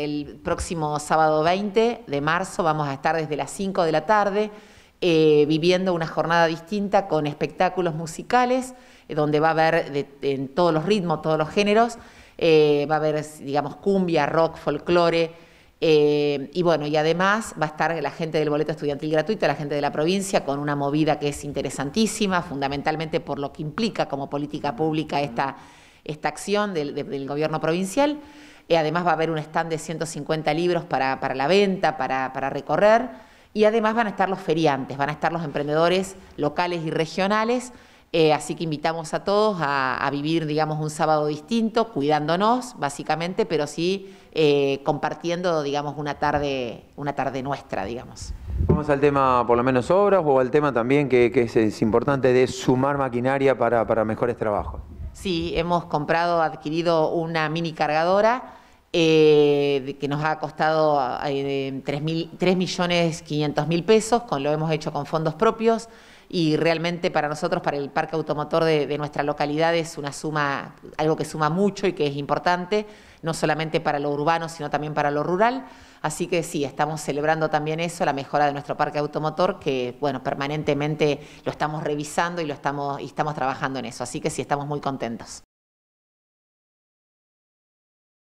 El próximo sábado 20 de marzo vamos a estar desde las 5 de la tarde eh, viviendo una jornada distinta con espectáculos musicales, eh, donde va a haber en todos los ritmos, todos los géneros, eh, va a haber, digamos, cumbia, rock, folclore. y bueno, y además va a estar la gente del boleto estudiantil gratuito, la gente de la provincia, con una movida que es interesantísima, fundamentalmente por lo que implica como política pública esta esta acción del, gobierno provincial. Eh, además va a haber un stand de 150 libros para, la venta, para, recorrer. Y además van a estar los feriantes, van a estar los emprendedores locales y regionales. Eh, así que invitamos a todos a, vivir, digamos, un sábado distinto, cuidándonos, básicamente, pero sí eh, compartiendo, digamos, una tarde, una tarde nuestra, digamos. Vamos al tema, por lo menos, obras o al tema también que, es, importante de sumar maquinaria para mejores trabajos. Sí, hemos comprado, adquirido una mini cargadora eh, que nos ha costado 3.500.000 eh, pesos, con, lo hemos hecho con fondos propios y realmente para nosotros, para el parque automotor de, nuestra localidad, es una suma, algo que suma mucho y que es importante, no solamente para lo urbano, sino también para lo rural. Así que sí, estamos celebrando también eso, la mejora de nuestro parque automotor, que bueno, permanentemente lo estamos revisando y lo estamos, y estamos trabajando en eso. Así que sí, estamos muy contentos.